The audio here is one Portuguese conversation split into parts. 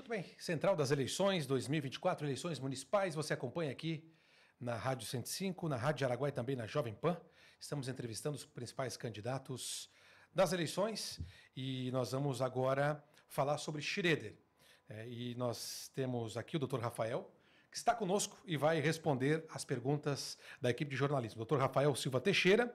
Muito bem, Central das Eleições 2024, eleições municipais, você acompanha aqui na Rádio 105, na Rádio Araguai e também na Jovem Pan. Estamos entrevistando os principais candidatos das eleições e nós vamos agora falar sobre Schroeder. É, e nós temos aqui o doutor Rafael, que está conosco e vai responder as perguntas da equipe de jornalismo. Doutor Rafael Silva Teixeira,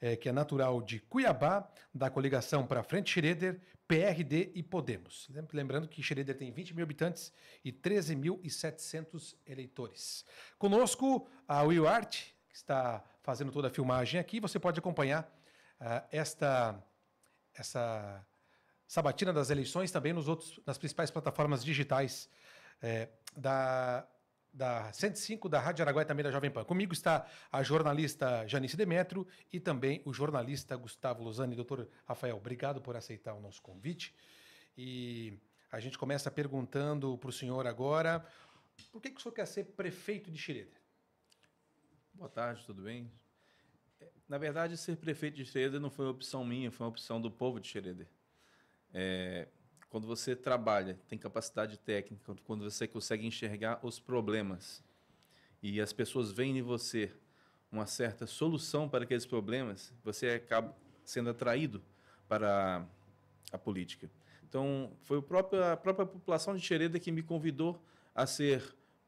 é, que é natural de Cuiabá, da coligação para Frente Schroeder, PRD e Podemos. Lembrando que Schroeder tem 20 mil habitantes e 13.700 eleitores. Conosco, a Will Art, que está fazendo toda a filmagem aqui. Você pode acompanhar uh, esta, essa sabatina das eleições também nos outros, nas principais plataformas digitais é, da da 105 da Rádio Araguaia também da Jovem Pan. Comigo está a jornalista Janice Demetrio e também o jornalista Gustavo Lozani. Doutor Rafael, obrigado por aceitar o nosso convite. E a gente começa perguntando para o senhor agora, por que, que o senhor quer ser prefeito de Xireder? Boa tarde, tudo bem? É, na verdade, ser prefeito de Xireder não foi uma opção minha, foi uma opção do povo de Xireder. É, quando você trabalha, tem capacidade técnica, quando você consegue enxergar os problemas e as pessoas veem em você uma certa solução para aqueles problemas, você acaba sendo atraído para a política. Então, foi a própria, a própria população de Xereda que me convidou a ser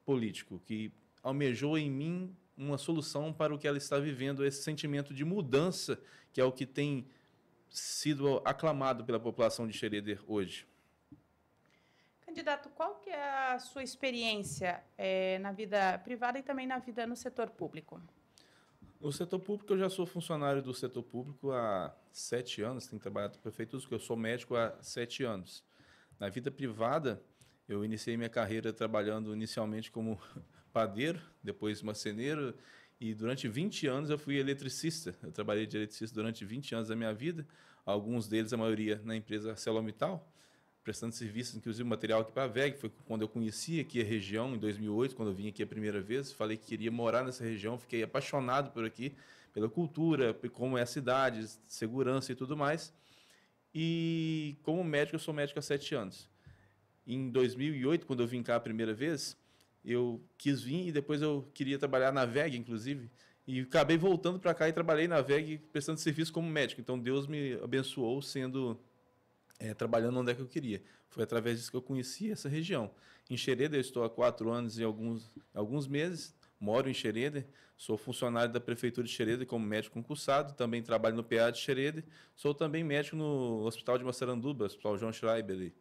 político, que almejou em mim uma solução para o que ela está vivendo, esse sentimento de mudança, que é o que tem sido aclamado pela população de Xereder hoje? Candidato, qual que é a sua experiência é, na vida privada e também na vida no setor público? No setor público, eu já sou funcionário do setor público há sete anos, tenho trabalhado com prefeitura, porque eu sou médico há sete anos. Na vida privada, eu iniciei minha carreira trabalhando inicialmente como padeiro, depois marceneiro e durante 20 anos eu fui eletricista. Eu trabalhei de eletricista durante 20 anos da minha vida. Alguns deles, a maioria, na empresa Celomital, prestando serviços, inclusive material aqui para a VEG. Foi quando eu conheci aqui a região, em 2008, quando eu vim aqui a primeira vez. Falei que queria morar nessa região. Fiquei apaixonado por aqui, pela cultura, como é a cidade, segurança e tudo mais. E como médico, eu sou médico há 7 anos. Em 2008, quando eu vim cá a primeira vez eu quis vir e depois eu queria trabalhar na VEG, inclusive. E acabei voltando para cá e trabalhei na VEG prestando serviço como médico. Então Deus me abençoou sendo é, trabalhando onde é que eu queria. Foi através disso que eu conheci essa região. Em Xereda eu estou há quatro anos e alguns, alguns meses. Moro em Xereda, sou funcionário da Prefeitura de Xereda como médico concursado, também trabalho no PA de Xereda, sou também médico no Hospital de Massaranduba, Hospital João Schreiber.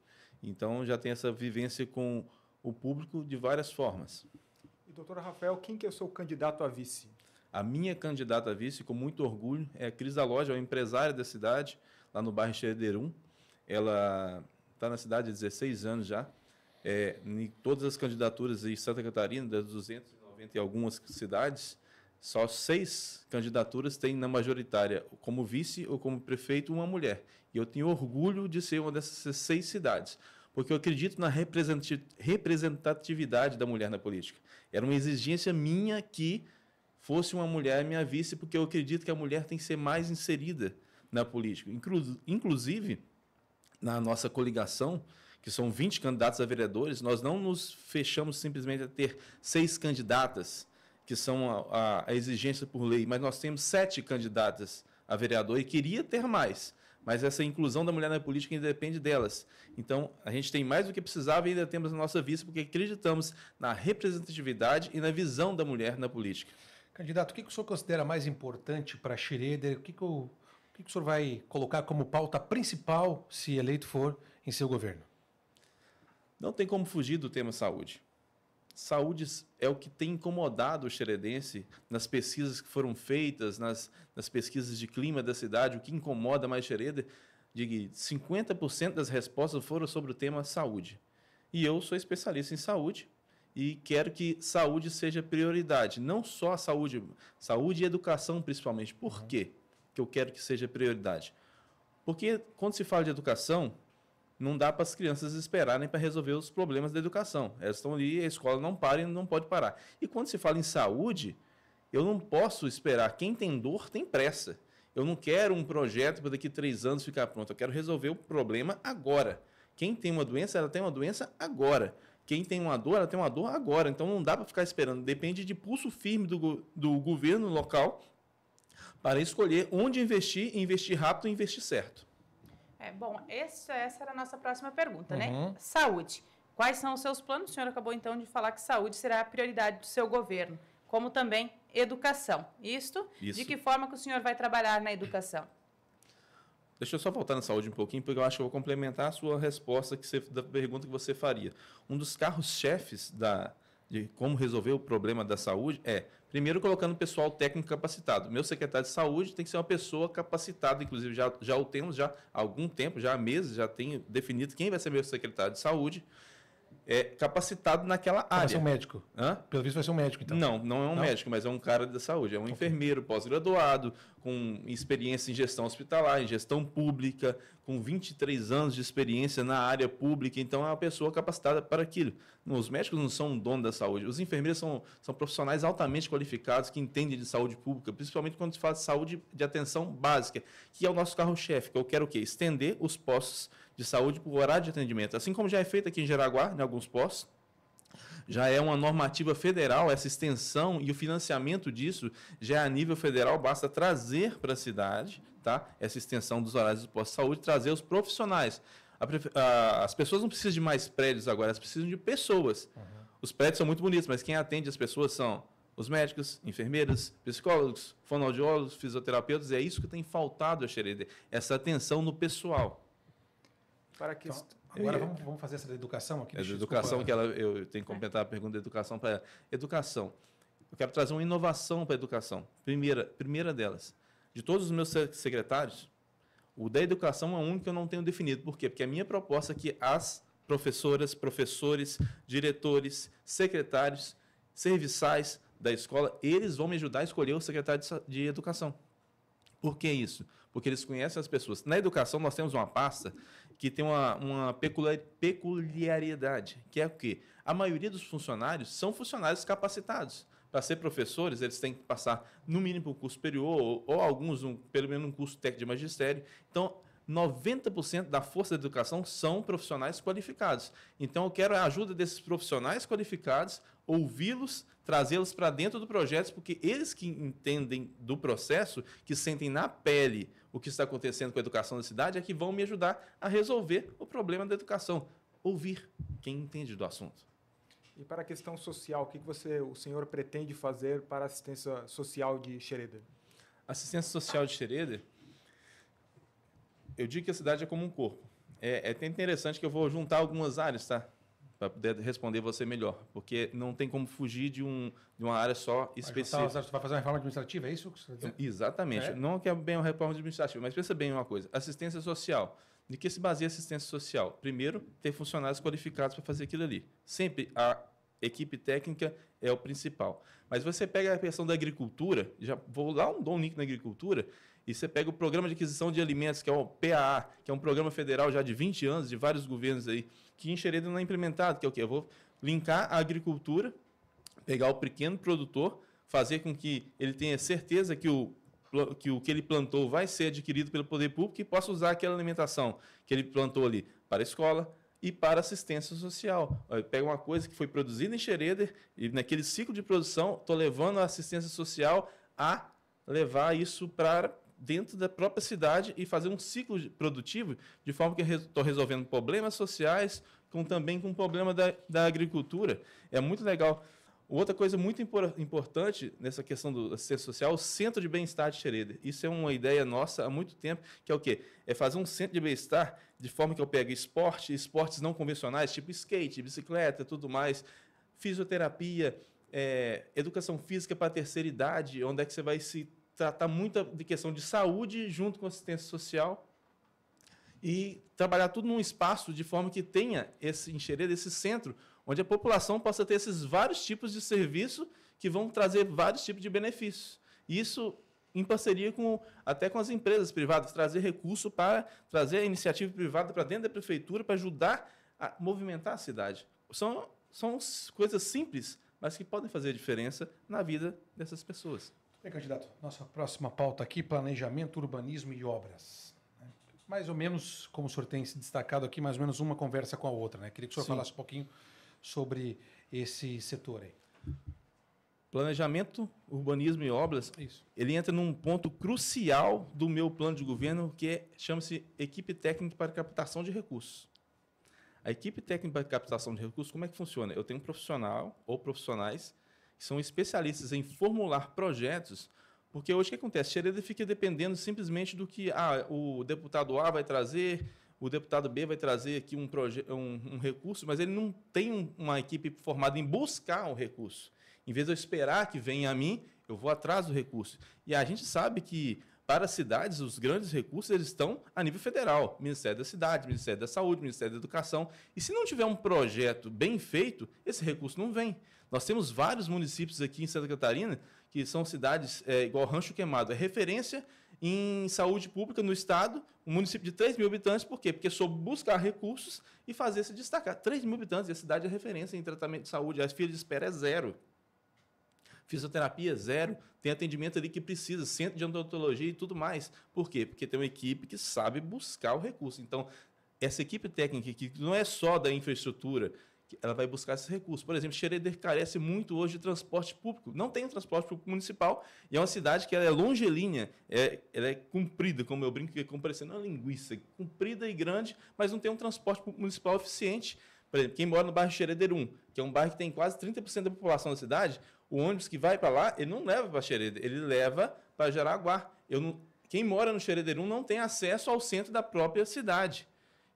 Então já tenho essa vivência com o público de várias formas. E, doutora Rafael, quem que é o seu candidato a vice? A minha candidata a vice, com muito orgulho, é a Cris da Loja, é uma empresária da cidade, lá no bairro Xerderum. Ela está na cidade há 16 anos já. É, em todas as candidaturas em Santa Catarina, das 290 e algumas cidades, só seis candidaturas têm na majoritária como vice ou como prefeito uma mulher. E eu tenho orgulho de ser uma dessas seis cidades porque eu acredito na representatividade da mulher na política. Era uma exigência minha que fosse uma mulher minha vice, porque eu acredito que a mulher tem que ser mais inserida na política. inclusive, na nossa coligação, que são 20 candidatos a vereadores, nós não nos fechamos simplesmente a ter seis candidatas, que são a, a exigência por lei, mas nós temos sete candidatas a vereador e queria ter mais mas essa inclusão da mulher na política ainda depende delas. Então, a gente tem mais do que precisava e ainda temos a nossa vista, porque acreditamos na representatividade e na visão da mulher na política. Candidato, o que, o senhor considera mais importante para Schroeder? O que, o, o, que o senhor vai colocar como pauta principal, se eleito for, em seu governo? Não tem como fugir do tema saúde saúde é o que tem incomodado o xeredense nas pesquisas que foram feitas, nas, nas pesquisas de clima da cidade, o que incomoda mais Xereda, de 50% das respostas foram sobre o tema saúde. E eu sou especialista em saúde e quero que saúde seja prioridade, não só a saúde, saúde e educação principalmente. Por uhum. quê que eu quero que seja prioridade? Porque quando se fala de educação, não dá para as crianças esperarem para resolver os problemas da educação. Elas estão ali, a escola não para e não pode parar. E quando se fala em saúde, eu não posso esperar. Quem tem dor tem pressa. Eu não quero um projeto para daqui a três anos ficar pronto. Eu quero resolver o problema agora. Quem tem uma doença, ela tem uma doença agora. Quem tem uma dor, ela tem uma dor agora. Então não dá para ficar esperando. Depende de pulso firme do, do governo local para escolher onde investir, investir rápido e investir certo. É, bom, essa, essa era a nossa próxima pergunta, né? uhum. né? Saúde. Quais são os seus planos? O senhor acabou então de falar que saúde será a prioridade do seu governo, como também educação. Isto, Isso. de que forma que o senhor vai trabalhar na educação? Deixa eu só voltar na saúde um pouquinho, porque eu acho que eu vou complementar a sua resposta que você, da pergunta que você faria. Um dos carros-chefes da, de como resolver o problema da saúde é Primeiro, colocando pessoal técnico capacitado. Meu secretário de saúde tem que ser uma pessoa capacitada, inclusive já, já o temos já há algum tempo, já há meses, já tenho definido quem vai ser meu secretário de saúde, é, capacitado naquela área. Vai ser um médico? Hã? Pelo visto vai ser um médico, então. Não, não é um não? médico, mas é um cara da saúde, é um okay. enfermeiro pós-graduado, com experiência em gestão hospitalar, em gestão pública, com 23 anos de experiência na área pública, então é uma pessoa capacitada para aquilo. Os médicos não são um dono da saúde, os enfermeiros são, são profissionais altamente qualificados que entendem de saúde pública, principalmente quando se fala de saúde de atenção básica, que é o nosso carro-chefe, que eu quero o quê? Estender os postos de saúde por horário de atendimento, assim como já é feito aqui em Jaraguá, em alguns postos, já é uma normativa federal, essa extensão e o financiamento disso já é a nível federal, basta trazer para a cidade tá? essa extensão dos horários de posto saúde, trazer os profissionais. A, a, as pessoas não precisam de mais prédios agora, elas precisam de pessoas. Uhum. Os prédios são muito bonitos, mas quem atende as pessoas são os médicos, enfermeiras, psicólogos, fonoaudiólogos, fisioterapeutas, é isso que tem faltado a Xerede, essa atenção no pessoal. Para que então, Agora é. vamos, vamos, fazer essa da educação aqui. É da educação que ela, eu tenho que é. completar a pergunta da educação para Educação. Eu quero trazer uma inovação para a educação. Primeira, primeira delas. De todos os meus secretários, o da educação é o único que eu não tenho definido. Por quê? Porque a minha proposta é que as professoras, professores, diretores, secretários, serviçais da escola, eles vão me ajudar a escolher o secretário de educação. Por que isso? porque eles conhecem as pessoas. Na educação, nós temos uma pasta que tem uma, uma peculiaridade, que é o quê? A maioria dos funcionários são funcionários capacitados. Para ser professores, eles têm que passar, no mínimo, um curso superior, ou, ou alguns, um, pelo menos, um curso técnico de magistério. Então, 90% da força da educação são profissionais qualificados. Então, eu quero a ajuda desses profissionais qualificados, ouvi-los, trazê-los para dentro do projeto, porque eles que entendem do processo, que sentem na pele o que está acontecendo com a educação da cidade é que vão me ajudar a resolver o problema da educação. Ouvir quem entende do assunto. E para a questão social, o que você, o senhor pretende fazer para a assistência social de Xereder? Assistência social de Xereda, eu digo que a cidade é como um corpo. É, é até interessante que eu vou juntar algumas áreas, tá? para poder responder você melhor, porque não tem como fugir de, um, de uma área só específica. Você vai fazer uma reforma administrativa, é isso? Exatamente. É? Não que é bem uma reforma administrativa, mas pensa bem uma coisa. Assistência social. De que se baseia assistência social? Primeiro, ter funcionários qualificados para fazer aquilo ali. Sempre a equipe técnica é o principal. Mas você pega a questão da agricultura, já vou lá um, dom um link na agricultura, e você pega o Programa de Aquisição de Alimentos, que é o PAA, que é um programa federal já de 20 anos, de vários governos aí, que em Xereda não é implementado, que é o quê? Eu vou linkar a agricultura, pegar o pequeno produtor, fazer com que ele tenha certeza que o que o que ele plantou vai ser adquirido pelo poder público e possa usar aquela alimentação que ele plantou ali para a escola, e para assistência social. Pega uma coisa que foi produzida em Schroeder e naquele ciclo de produção estou levando a assistência social a levar isso para dentro da própria cidade e fazer um ciclo produtivo, de forma que estou resolvendo problemas sociais, com também com o problema da, da agricultura. É muito legal. Outra coisa muito impor importante nessa questão do assistência social, o Centro de Bem-Estar de Xereda. Isso é uma ideia nossa há muito tempo, que é o quê? É fazer um centro de bem-estar de forma que eu pegue esporte, esportes não convencionais, tipo skate, bicicleta, tudo mais, fisioterapia, é, educação física para a terceira idade, onde é que você vai se tratar muita de questão de saúde junto com assistência social e trabalhar tudo num espaço de forma que tenha esse enxereda, esse centro, onde a população possa ter esses vários tipos de serviço que vão trazer vários tipos de benefícios. Isso em parceria com até com as empresas privadas, trazer recurso para trazer a iniciativa privada para dentro da prefeitura para ajudar a movimentar a cidade. São, são coisas simples, mas que podem fazer diferença na vida dessas pessoas. Bem, candidato, nossa próxima pauta aqui, planejamento, urbanismo e obras. Né? Mais ou menos, como o senhor tem se destacado aqui, mais ou menos uma conversa com a outra, né? Queria que o senhor Sim. falasse um pouquinho sobre esse setor aí. Planejamento, urbanismo e obras, Isso. ele entra num ponto crucial do meu plano de governo, que é, chama-se equipe técnica para captação de recursos. A equipe técnica para captação de recursos, como é que funciona? Eu tenho um profissional ou profissionais que são especialistas em formular projetos, porque hoje o que acontece? Xereda fica dependendo simplesmente do que ah, o deputado A vai trazer, o deputado B vai trazer aqui um, um, um recurso, mas ele não tem um, uma equipe formada em buscar o um recurso. Em vez de eu esperar que venha a mim, eu vou atrás do recurso. E a gente sabe que para as cidades, os grandes recursos eles estão a nível federal, Ministério da Cidade, Ministério da Saúde, Ministério da Educação. E se não tiver um projeto bem feito, esse recurso não vem. Nós temos vários municípios aqui em Santa Catarina que são cidades é, igual Rancho Queimado, é referência em saúde pública no estado, um município de 3 mil habitantes, por quê? Porque soube buscar recursos e fazer se destacar. 3 mil habitantes, e a cidade é referência em tratamento de saúde, as filas de espera é zero. Fisioterapia, zero. Tem atendimento ali que precisa, centro de odontologia e tudo mais. Por quê? Porque tem uma equipe que sabe buscar o recurso. Então, essa equipe técnica, que não é só da infraestrutura, ela vai buscar esses recursos. Por exemplo, Xereder carece muito hoje de transporte público. Não tem transporte público municipal e é uma cidade que ela é longelinha, é, ela é comprida, como eu brinco, que é como parecendo é uma linguiça, comprida e grande, mas não tem um transporte público municipal eficiente. Por exemplo, quem mora no bairro Xereder 1, que é um bairro que tem quase 30% da população da cidade, o ônibus que vai para lá, ele não leva para Xereda, ele leva para Jaraguá. Eu não, quem mora no Xerederum não tem acesso ao centro da própria cidade.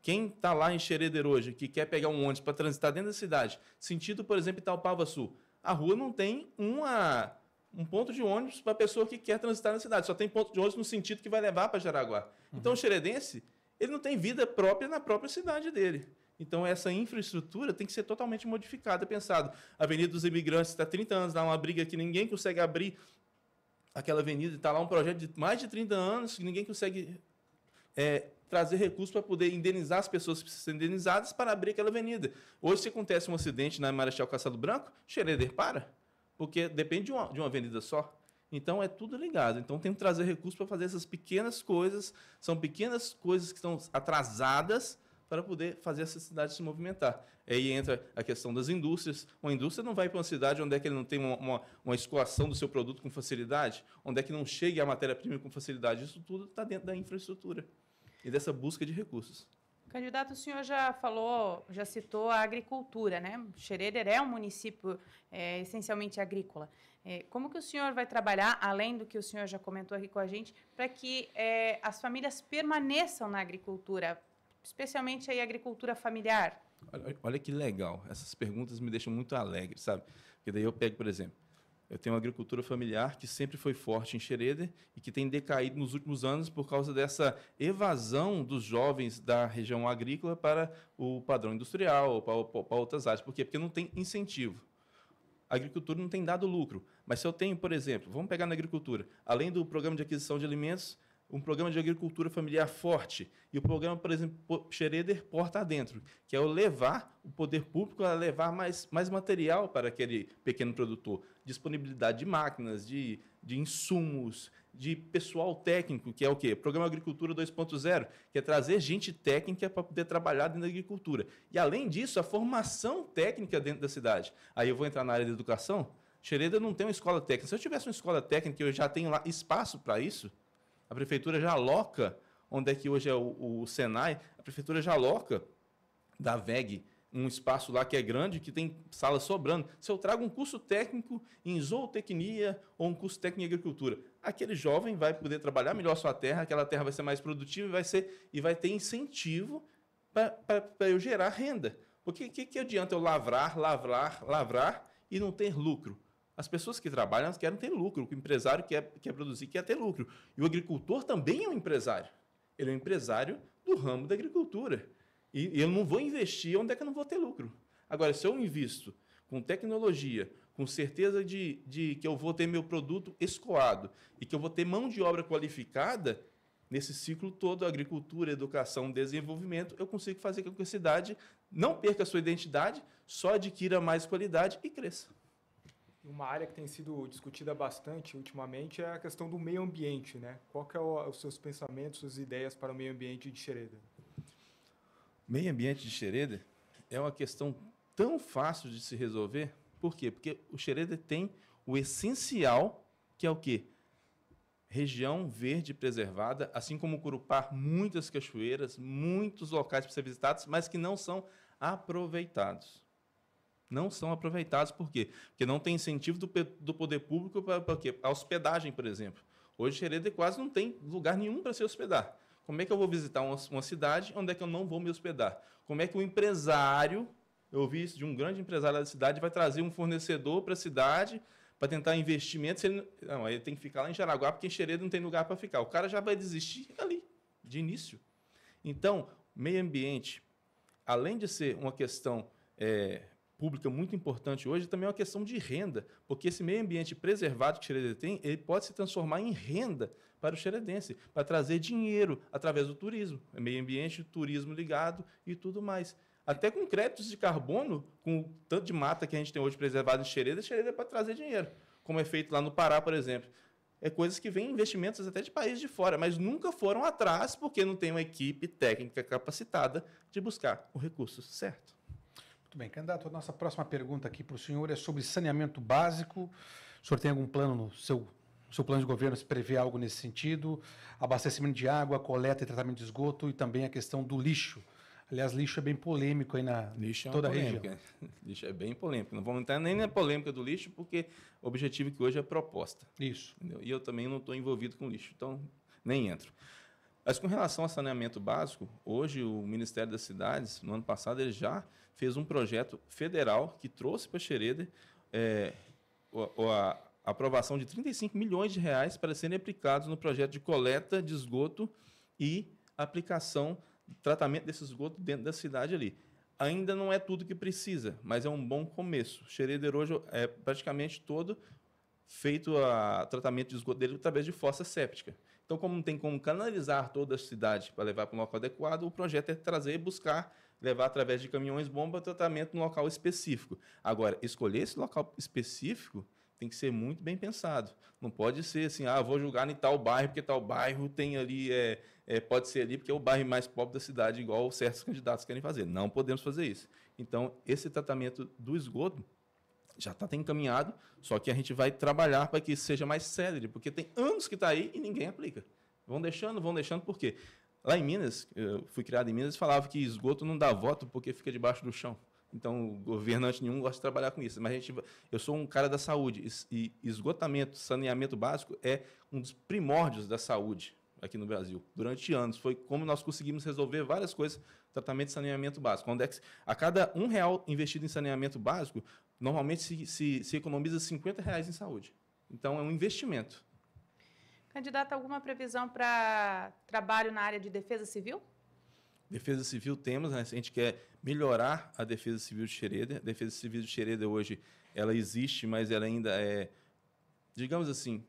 Quem está lá em Xereder hoje, que quer pegar um ônibus para transitar dentro da cidade, sentido, por exemplo, Itaupava Sul, a rua não tem uma, um ponto de ônibus para a pessoa que quer transitar na cidade. Só tem ponto de ônibus no sentido que vai levar para Jaraguá. Uhum. Então, o xeredense, ele não tem vida própria na própria cidade dele. Então, essa infraestrutura tem que ser totalmente modificada, pensado. A Avenida dos Imigrantes está 30 anos, dá uma briga que ninguém consegue abrir aquela avenida, está lá um projeto de mais de 30 anos que ninguém consegue é, trazer recursos para poder indenizar as pessoas que precisam ser indenizadas para abrir aquela avenida. Hoje, se acontece um acidente na Marechal Caçado Branco, Schroeder para, porque depende de uma, de uma avenida só. Então é tudo ligado. Então tem que trazer recursos para fazer essas pequenas coisas. São pequenas coisas que estão atrasadas para poder fazer essa cidade se movimentar. Aí entra a questão das indústrias. Uma indústria não vai para uma cidade onde é que ele não tem uma, uma, uma escoação do seu produto com facilidade, onde é que não chegue a matéria-prima com facilidade. Isso tudo está dentro da infraestrutura e dessa busca de recursos. Candidato, o senhor já falou, já citou a agricultura, né? Xereder é um município é, essencialmente agrícola. É, como que o senhor vai trabalhar, além do que o senhor já comentou aqui com a gente, para que é, as famílias permaneçam na agricultura, especialmente aí agricultura familiar? Olha, olha, que legal, essas perguntas me deixam muito alegre, sabe? Porque daí eu pego, por exemplo, eu tenho uma agricultura familiar que sempre foi forte em Xereda e que tem decaído nos últimos anos por causa dessa evasão dos jovens da região agrícola para o padrão industrial ou para, para outras áreas. Por quê? Porque não tem incentivo. A agricultura não tem dado lucro. Mas se eu tenho, por exemplo, vamos pegar na agricultura, além do programa de aquisição de alimentos, um programa de agricultura familiar forte e o programa, por exemplo, Schroeder Porta Adentro, que é o levar o poder público a levar mais, mais material para aquele pequeno produtor, disponibilidade de máquinas, de, de insumos, de pessoal técnico, que é o quê? Programa Agricultura 2.0, que é trazer gente técnica para poder trabalhar dentro da agricultura. E, além disso, a formação técnica dentro da cidade. Aí eu vou entrar na área da educação, Xereda não tem uma escola técnica. Se eu tivesse uma escola técnica, eu já tenho lá espaço para isso, a prefeitura já aloca, onde é que hoje é o, o Senai, a prefeitura já aloca da VEG um espaço lá que é grande, que tem sala sobrando. Se eu trago um curso técnico em zootecnia ou um curso técnico em agricultura, aquele jovem vai poder trabalhar melhor a sua terra, aquela terra vai ser mais produtiva e vai, ser, e vai ter incentivo para eu gerar renda. Porque o que, que adianta eu lavrar, lavrar, lavrar e não ter lucro? As pessoas que trabalham elas querem ter lucro, o empresário quer, quer produzir quer ter lucro. E o agricultor também é um empresário. Ele é um empresário do ramo da agricultura. E, e eu não vou investir onde é que eu não vou ter lucro. Agora, se eu invisto com tecnologia, com certeza de, de que eu vou ter meu produto escoado e que eu vou ter mão de obra qualificada, nesse ciclo todo, agricultura, educação, desenvolvimento, eu consigo fazer com que a cidade não perca a sua identidade, só adquira mais qualidade e cresça. Uma área que tem sido discutida bastante ultimamente é a questão do meio ambiente, né? Qual que é o, os seus pensamentos, suas ideias para o meio ambiente de Xereda? Meio ambiente de Xereda é uma questão tão fácil de se resolver. Por quê? Porque o Xereda tem o essencial, que é o quê? Região verde preservada, assim como o Curupá, muitas cachoeiras, muitos locais para ser visitados, mas que não são aproveitados não são aproveitados. Por quê? Porque não tem incentivo do, do poder público para, quê? a hospedagem, por exemplo. Hoje, Xereda quase não tem lugar nenhum para se hospedar. Como é que eu vou visitar uma, uma, cidade onde é que eu não vou me hospedar? Como é que o empresário, eu ouvi isso de um grande empresário da cidade, vai trazer um fornecedor para a cidade para tentar investimento Ele, não, ele tem que ficar lá em Jaraguá, porque em Xereda não tem lugar para ficar. O cara já vai desistir ali, de início. Então, meio ambiente, além de ser uma questão é, pública muito importante hoje também é uma questão de renda, porque esse meio ambiente preservado que o Xerede tem, ele pode se transformar em renda para o xeredense, para trazer dinheiro através do turismo, meio ambiente, turismo ligado e tudo mais. Até com créditos de carbono, com o tanto de mata que a gente tem hoje preservado em Xereda, Xereda é para trazer dinheiro, como é feito lá no Pará, por exemplo. É coisas que vêm investimentos até de países de fora, mas nunca foram atrás porque não tem uma equipe técnica capacitada de buscar o recurso certo. Muito bem, candidato, a nossa próxima pergunta aqui para o senhor é sobre saneamento básico. O senhor tem algum plano no seu, seu plano de governo, se prevê algo nesse sentido? Abastecimento de água, coleta e tratamento de esgoto e também a questão do lixo. Aliás, lixo é bem polêmico aí na lixo é toda polêmica. a região. Lixo é bem polêmico. Não vou entrar nem na polêmica do lixo, porque o objetivo que hoje é proposta. Isso. Entendeu? E eu também não estou envolvido com lixo, então nem entro. Mas com relação ao saneamento básico, hoje o Ministério das Cidades, no ano passado, ele já fez um projeto federal que trouxe para Xereder é, a, a aprovação de 35 milhões de reais para serem aplicados no projeto de coleta de esgoto e aplicação, tratamento desse esgoto dentro da cidade ali. Ainda não é tudo que precisa, mas é um bom começo. Xereda hoje é praticamente todo feito a tratamento de esgoto dele através de fossa séptica. Então, como não tem como canalizar toda a cidade para levar para um local adequado, o projeto é trazer e buscar levar através de caminhões-bomba tratamento no local específico. Agora, escolher esse local específico tem que ser muito bem pensado. Não pode ser assim, ah, vou julgar em tal bairro, porque tal bairro tem ali, é, é, pode ser ali, porque é o bairro mais pobre da cidade, igual certos candidatos querem fazer. Não podemos fazer isso. Então, esse tratamento do esgoto já está encaminhado, só que a gente vai trabalhar para que seja mais célebre, porque tem anos que está aí e ninguém aplica. Vão deixando, vão deixando, por quê? Lá em Minas, eu fui criado em Minas, falava que esgoto não dá voto porque fica debaixo do chão. Então, governante nenhum gosta de trabalhar com isso. Mas a gente, eu sou um cara da saúde e esgotamento, saneamento básico é um dos primórdios da saúde aqui no Brasil durante anos. Foi como nós conseguimos resolver várias coisas, tratamento de saneamento básico. Onde é a cada um real investido em saneamento básico, normalmente se, se, se economiza 50 reais em saúde. Então, é um investimento. Candidato, alguma previsão para trabalho na área de defesa civil? Defesa civil temos, né? a gente quer melhorar a defesa civil de Xereda. A defesa civil de Xereda hoje ela existe, mas ela ainda é, digamos assim,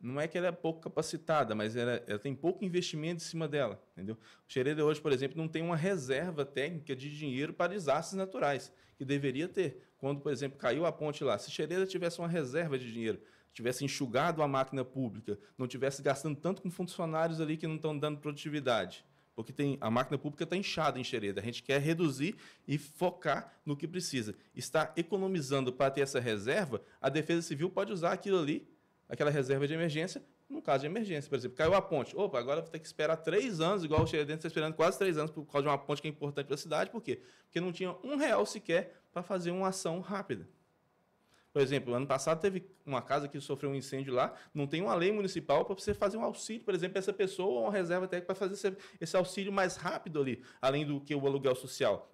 não é que ela é pouco capacitada, mas ela, ela tem pouco investimento em cima dela, entendeu? Xereda hoje, por exemplo, não tem uma reserva técnica de dinheiro para desastres naturais, que deveria ter. Quando, por exemplo, caiu a ponte lá, se Xereda tivesse uma reserva de dinheiro tivesse enxugado a máquina pública, não tivesse gastando tanto com funcionários ali que não estão dando produtividade. Porque tem, a máquina pública está inchada em Xereda. A gente quer reduzir e focar no que precisa. Está economizando para ter essa reserva, a Defesa Civil pode usar aquilo ali, aquela reserva de emergência, num caso de emergência, por exemplo. Caiu a ponte. Opa, agora vou ter que esperar três anos, igual o Xeredense está esperando quase três anos por causa de uma ponte que é importante para a cidade. Por quê? Porque não tinha um real sequer para fazer uma ação rápida. Por exemplo, ano passado teve uma casa que sofreu um incêndio lá, não tem uma lei municipal para você fazer um auxílio, por exemplo, essa pessoa ou uma reserva técnica para fazer esse, esse auxílio mais rápido ali, além do que o aluguel social.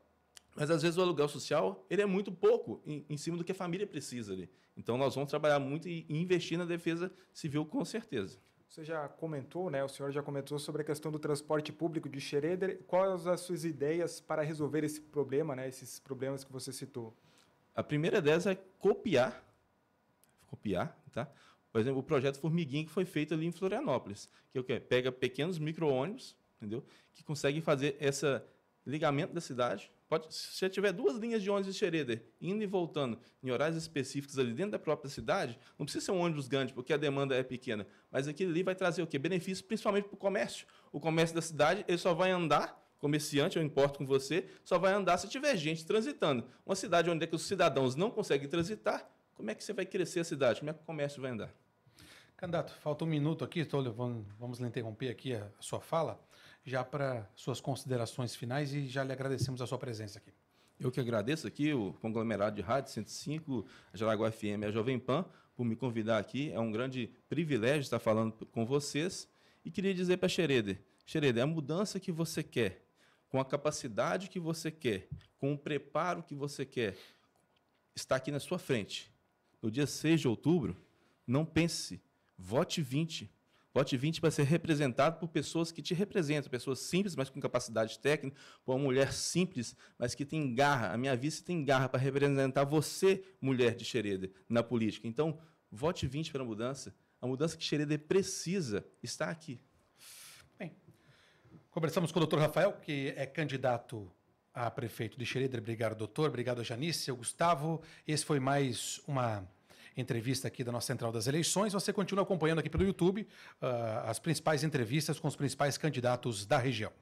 Mas às vezes o aluguel social ele é muito pouco em, em, cima do que a família precisa ali. Então nós vamos trabalhar muito e investir na defesa civil com certeza. Você já comentou, né? O senhor já comentou sobre a questão do transporte público de Schroeder. Quais as suas ideias para resolver esse problema, né? Esses problemas que você citou? A primeira delas é copiar, copiar, tá? Por exemplo, o projeto Formiguinha que foi feito ali em Florianópolis, que é o quê? Pega pequenos micro-ônibus, entendeu? Que conseguem fazer esse ligamento da cidade. Pode, se tiver duas linhas de ônibus de Xereder, indo e voltando em horários específicos ali dentro da própria cidade, não precisa ser um ônibus grande, porque a demanda é pequena, mas aquilo ali vai trazer o quê? Benefício principalmente para o comércio. O comércio da cidade ele só vai andar comerciante, eu importo com você, só vai andar se tiver gente transitando. Uma cidade onde é que os cidadãos não conseguem transitar, como é que você vai crescer a cidade? Como é que o comércio vai andar? Candidato, falta um minuto aqui, estou levando, vamos interromper aqui a, sua fala, já para suas considerações finais e já lhe agradecemos a sua presença aqui. Eu que agradeço aqui o conglomerado de rádio 105, a Jaraguá FM e a Jovem Pan por me convidar aqui. É um grande privilégio estar falando com vocês. E queria dizer para Xereder, Xereder, é a mudança que você quer com a capacidade que você quer, com o preparo que você quer, está aqui na sua frente. No dia 6 de outubro, não pense, vote 20. Vote 20 para ser representado por pessoas que te representam, pessoas simples, mas com capacidade técnica, por uma mulher simples, mas que tem garra. A minha vice tem garra para representar você, mulher de Xereda, na política. Então, vote 20 para a mudança. A mudança que Xereda precisa está aqui. Conversamos com o doutor Rafael, que é candidato a prefeito de Xereda. Obrigado, doutor. Obrigado, Janice, ao Gustavo. Esse foi mais uma entrevista aqui da nossa Central das Eleições. Você continua acompanhando aqui pelo YouTube uh, as principais entrevistas com os principais candidatos da região.